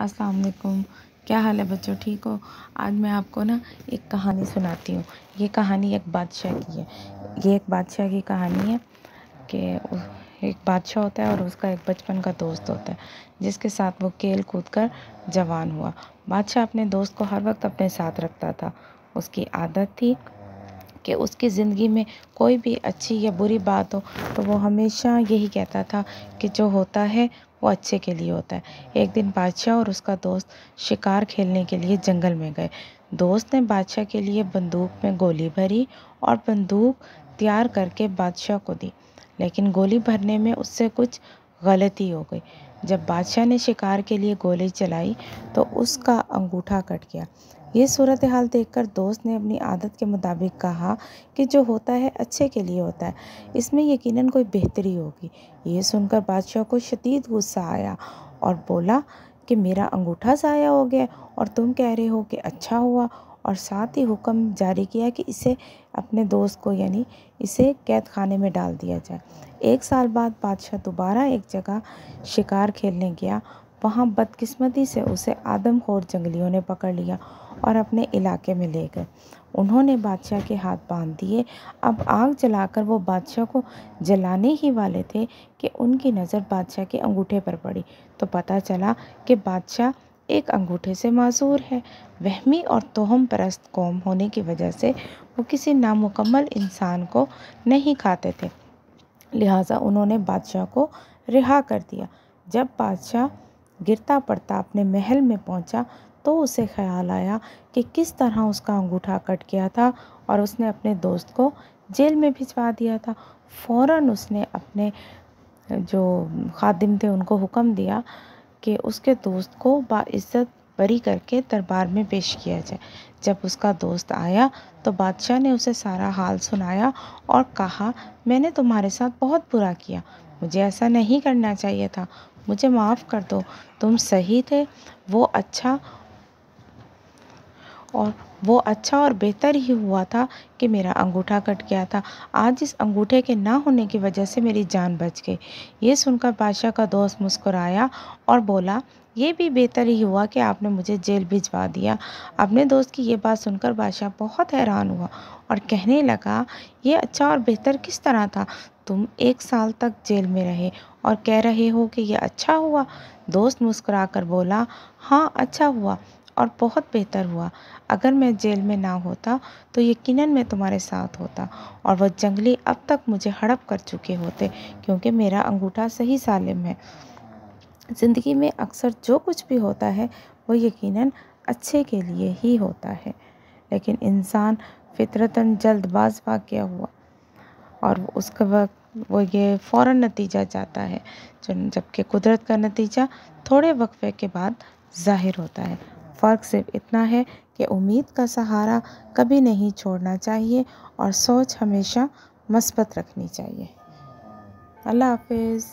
अस्सलाम वालेकुम क्या हाल है बच्चों ठीक हो आज मैं आपको ना एक कहानी सुनाती हूँ ये कहानी एक बादशाह की है ये एक बादशाह की कहानी है कि एक बादशाह होता है और उसका एक बचपन का दोस्त होता है जिसके साथ वो खेल कूद कर जवान हुआ बादशाह अपने दोस्त को हर वक्त अपने साथ रखता था उसकी आदत थी कि उसकी ज़िंदगी में कोई भी अच्छी या बुरी बात हो तो वो हमेशा यही कहता था कि जो होता है वो अच्छे के लिए होता है एक दिन बादशाह और उसका दोस्त शिकार खेलने के लिए जंगल में गए दोस्त ने बादशाह के लिए बंदूक में गोली भरी और बंदूक तैयार करके बादशाह को दी लेकिन गोली भरने में उससे कुछ गलती हो गई जब बादशाह ने शिकार के लिए गोली चलाई तो उसका अंगूठा कट गया ये सूरत हाल देखकर दोस्त ने अपनी आदत के मुताबिक कहा कि जो होता है अच्छे के लिए होता है इसमें यकीनन कोई बेहतरी होगी ये सुनकर बादशाह को शदीद गुस्सा आया और बोला कि मेरा अंगूठा ज़ाया हो गया और तुम कह रहे हो कि अच्छा हुआ और साथ ही हुक्म जारी किया कि इसे अपने दोस्त को यानी इसे कैद खाने में डाल दिया जाए एक साल बाद बादशाह दोबारा एक जगह शिकार खेलने गया वहाँ बदकिस्मती से उसे आदमखोर जंगलियों ने पकड़ लिया और अपने इलाके में ले गए उन्होंने बादशाह के हाथ बांध दिए अब आग जलाकर वो बादशाह को जलाने ही वाले थे कि उनकी नज़र बादशाह के अंगूठे पर पड़ी तो पता चला कि बादशाह एक अंगूठे से मासूर है वहमी और तोहम परस्त कौम होने की वजह से वो किसी नामुकम्मल इंसान को नहीं खाते थे लिहाजा उन्होंने बादशाह को रिहा कर दिया जब बादशाह गिरता पड़ता अपने महल में पहुंचा तो उसे ख्याल आया कि किस तरह उसका अंगूठा कट गया था और उसने अपने दोस्त को जेल में भिजवा दिया था फ़ौर उसने अपने जो खादिम थे उनको हुक्म दिया कि उसके दोस्त को बाइज्जत बरी करके दरबार में पेश किया जाए जब उसका दोस्त आया तो बादशाह ने उसे सारा हाल सुनाया और कहा मैंने तुम्हारे साथ बहुत बुरा किया मुझे ऐसा नहीं करना चाहिए था मुझे माफ़ कर दो तुम सही थे वो अच्छा और वो अच्छा और बेहतर ही हुआ था कि मेरा अंगूठा कट गया था आज इस अंगूठे के ना होने की वजह से मेरी जान बच गई ये सुनकर बादशाह का दोस्त मुस्कुराया और बोला ये भी बेहतर ही हुआ कि आपने मुझे जेल भिजवा दिया अपने दोस्त की ये बात सुनकर बादशाह बहुत हैरान हुआ और कहने लगा ये अच्छा और बेहतर किस तरह था तुम एक साल तक जेल में रहे और कह रहे हो कि यह अच्छा हुआ दोस्त मुस्कुराकर कर बोला हाँ अच्छा हुआ और बहुत बेहतर हुआ अगर मैं जेल में ना होता तो यकीनन मैं तुम्हारे साथ होता और वह जंगली अब तक मुझे हड़प कर चुके होते क्योंकि मेरा अंगूठा सही सालिम है ज़िंदगी में अक्सर जो कुछ भी होता है वो यकीनन अच्छे के लिए ही होता है लेकिन इंसान फितरतन जल्दबाज वाक़ हुआ और उसके वक्त वो ये फ़ौर नतीजा जाता है जबकि कुदरत का नतीजा थोड़े वक्फे के बाद ज़ाहिर होता है फ़र्क सिर्फ इतना है कि उम्मीद का सहारा कभी नहीं छोड़ना चाहिए और सोच हमेशा मस्बत रखनी चाहिए अल्लाह हाफ़िज़